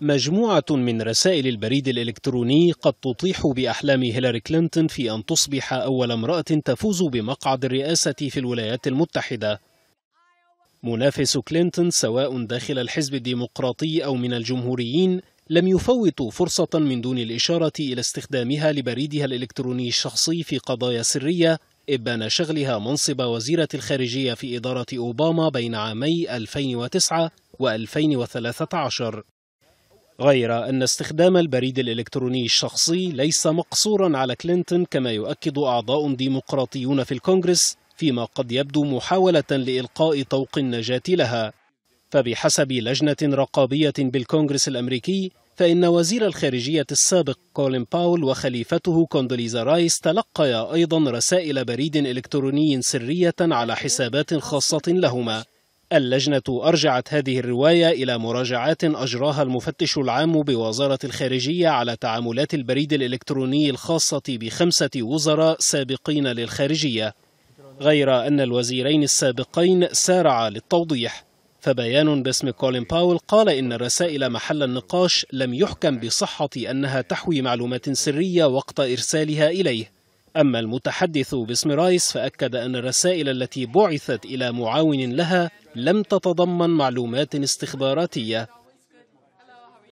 مجموعة من رسائل البريد الإلكتروني قد تطيح بأحلام هيلاري كلينتون في أن تصبح أول امرأة تفوز بمقعد الرئاسة في الولايات المتحدة منافس كلينتون سواء داخل الحزب الديمقراطي أو من الجمهوريين لم يفوتوا فرصة من دون الإشارة إلى استخدامها لبريدها الإلكتروني الشخصي في قضايا سرية إبان شغلها منصب وزيرة الخارجية في إدارة أوباما بين عامي 2009 و 2013 غير أن استخدام البريد الإلكتروني الشخصي ليس مقصورا على كلينتون كما يؤكد أعضاء ديمقراطيون في الكونغرس فيما قد يبدو محاولة لإلقاء طوق النجاة لها فبحسب لجنة رقابية بالكونغرس الأمريكي فإن وزير الخارجية السابق كولين باول وخليفته كوندوليزا رايس تلقيا أيضا رسائل بريد إلكتروني سرية على حسابات خاصة لهما اللجنة أرجعت هذه الرواية إلى مراجعات أجراها المفتش العام بوزارة الخارجية على تعاملات البريد الإلكتروني الخاصة بخمسة وزراء سابقين للخارجية غير أن الوزيرين السابقين سارعا للتوضيح فبيان باسم كولين باول قال إن الرسائل محل النقاش لم يحكم بصحة أنها تحوي معلومات سرية وقت إرسالها إليه أما المتحدث باسم رايس فأكد أن الرسائل التي بعثت إلى معاون لها لم تتضمن معلومات استخباراتية